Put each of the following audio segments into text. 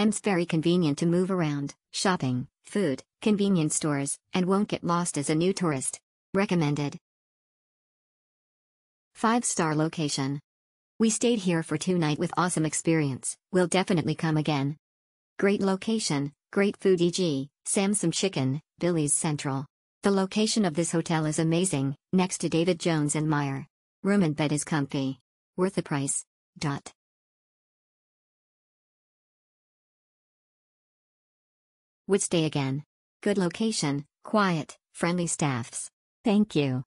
M's very convenient to move around, shopping, food, convenience stores, and won't get lost as a new tourist. Recommended. 5-star location. We stayed here for two night with awesome experience, we'll definitely come again. Great location, great food e.g., Samsung Chicken, Billy's Central. The location of this hotel is amazing, next to David Jones and Meyer. Room and bed is comfy. Worth the price. Dot. Would stay again. Good location, quiet, friendly staffs. Thank you.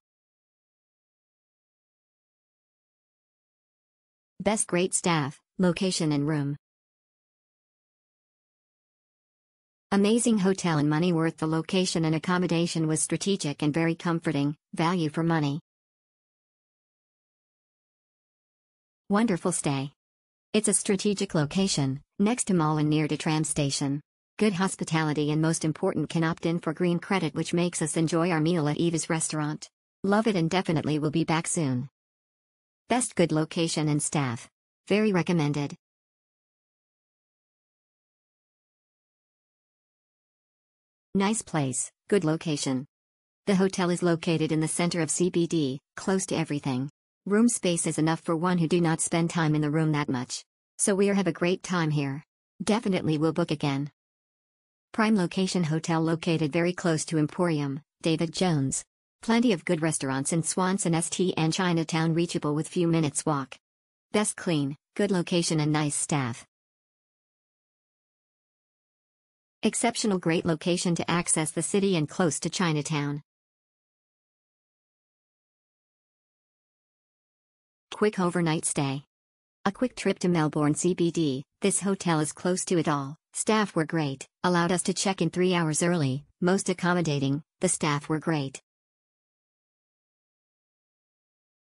Best great staff, location and room. Amazing hotel and money worth the location and accommodation was strategic and very comforting, value for money. Wonderful stay. It's a strategic location, next to mall and near to tram station. Good hospitality and most important can opt in for green credit which makes us enjoy our meal at Eva's restaurant. Love it and definitely will be back soon. Best good location and staff. Very recommended. Nice place, good location. The hotel is located in the center of CBD, close to everything. Room space is enough for one who do not spend time in the room that much. So we are have a great time here. Definitely will book again. Prime location hotel located very close to Emporium, David Jones. Plenty of good restaurants in Swanson ST and Chinatown reachable with few minutes walk. Best clean, good location and nice staff. Exceptional great location to access the city and close to Chinatown. Quick overnight stay. A quick trip to Melbourne CBD, this hotel is close to it all. Staff were great, allowed us to check in three hours early, most accommodating, the staff were great.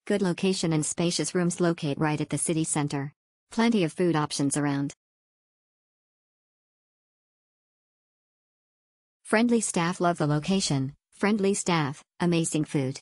Good location and spacious rooms locate right at the city center. Plenty of food options around. Friendly staff love the location, friendly staff, amazing food.